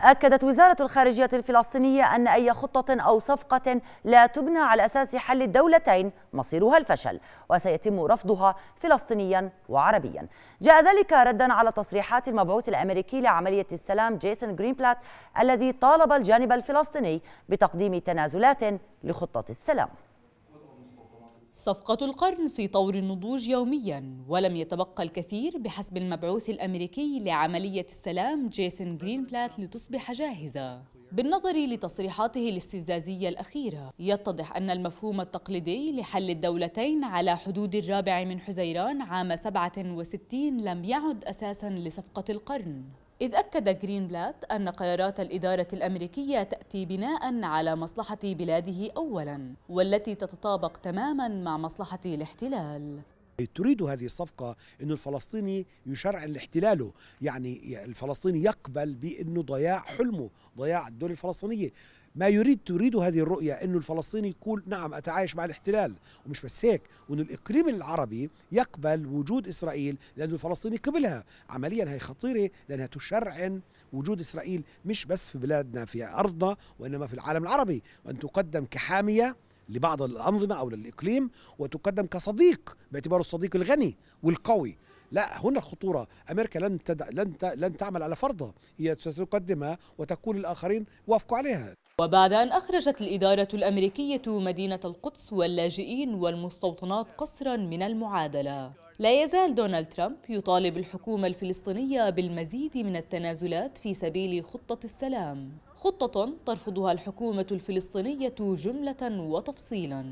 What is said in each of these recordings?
أكدت وزارة الخارجية الفلسطينية أن أي خطة أو صفقة لا تبنى على أساس حل الدولتين مصيرها الفشل وسيتم رفضها فلسطينيا وعربيا جاء ذلك ردا على تصريحات المبعوث الأمريكي لعملية السلام جيسون جرينبلات الذي طالب الجانب الفلسطيني بتقديم تنازلات لخطة السلام صفقة القرن في طور النضوج يوميا ولم يتبقى الكثير بحسب المبعوث الأمريكي لعملية السلام جيسون جرينبلات لتصبح جاهزة بالنظر لتصريحاته الاستفزازية الأخيرة يتضح أن المفهوم التقليدي لحل الدولتين على حدود الرابع من حزيران عام 67 لم يعد أساسا لصفقة القرن إذ أكد جرينبلات أن قرارات الإدارة الأمريكية تأتي بناء على مصلحة بلاده أولا والتي تتطابق تماما مع مصلحة الاحتلال تريد هذه الصفقة أن الفلسطيني يشرع لاحتلاله يعني الفلسطيني يقبل بأنه ضياع حلمه ضياع الدولة الفلسطينية ما يريد تريد هذه الرؤية أنه الفلسطيني يقول نعم أتعايش مع الاحتلال ومش بس هيك وأن الإقليم العربي يقبل وجود إسرائيل لأن الفلسطيني قبلها عمليا هي خطيرة لأنها تشرعن وجود إسرائيل مش بس في بلادنا في أرضنا وإنما في العالم العربي وأن تقدم كحامية لبعض الأنظمة أو للإقليم وتقدم كصديق باعتباره الصديق الغني والقوي لا هنا الخطوره امريكا لن تد... لن ت... لن تعمل على فرضها هي ستقدمها وتقول الاخرين وافقوا عليها وبعد أن أخرجت الإدارة الأمريكية مدينة القدس واللاجئين والمستوطنات قسرا من المعادلة لا يزال دونالد ترامب يطالب الحكومة الفلسطينية بالمزيد من التنازلات في سبيل خطة السلام خطة ترفضها الحكومة الفلسطينية جملة وتفصيلاً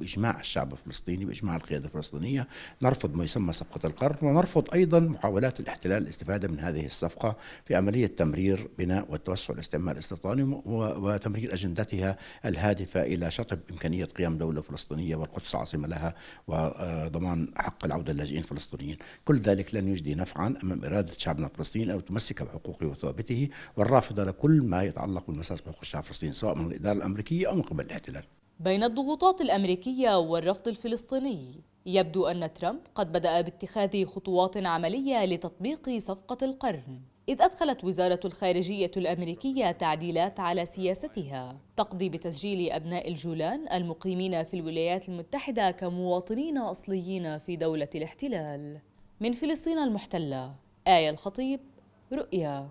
باجماع الشعب الفلسطيني باجماع القياده الفلسطينيه نرفض ما يسمى صفقه القرن ونرفض ايضا محاولات الاحتلال الاستفاده من هذه الصفقه في عمليه تمرير بناء والتوسع الاستعمار الاستيطاني وتمرير اجندتها الهادفه الى شطب امكانيه قيام دوله فلسطينيه والقدس عاصمه لها وضمان آه، حق العوده للاجئين الفلسطينيين، كل ذلك لن يجدي نفعا امام اراده شعبنا الفلسطيني او تمسك بحقوقه وثوابته والرافضه لكل ما يتعلق بالمساس بحقوق الشعب الفلسطيني سواء من الاداره الامريكيه او من قبل الاحتلال. بين الضغوطات الأمريكية والرفض الفلسطيني يبدو أن ترامب قد بدأ باتخاذ خطوات عملية لتطبيق صفقة القرن إذ أدخلت وزارة الخارجية الأمريكية تعديلات على سياستها تقضي بتسجيل أبناء الجولان المقيمين في الولايات المتحدة كمواطنين أصليين في دولة الاحتلال من فلسطين المحتلة آية الخطيب رؤيا